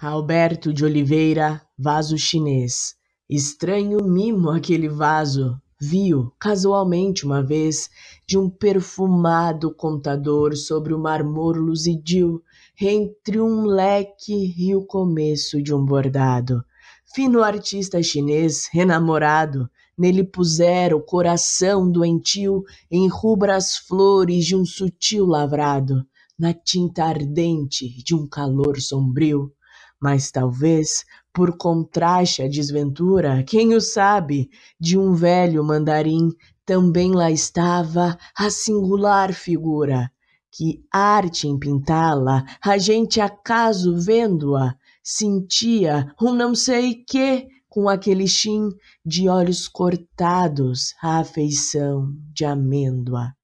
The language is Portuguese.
Alberto de Oliveira, vaso chinês. Estranho mimo aquele vaso, viu casualmente uma vez de um perfumado contador sobre o marmor luzidio, entre um leque e o começo de um bordado. Fino artista chinês, renamorado, nele pusera o coração doentio em rubras flores de um sutil lavrado, na tinta ardente de um calor sombrio mas talvez por contraste à desventura, quem o sabe, de um velho mandarim também lá estava a singular figura, que arte em pintá-la, a gente acaso vendo-a, sentia um não sei que com aquele chim de olhos cortados a afeição de amêndoa.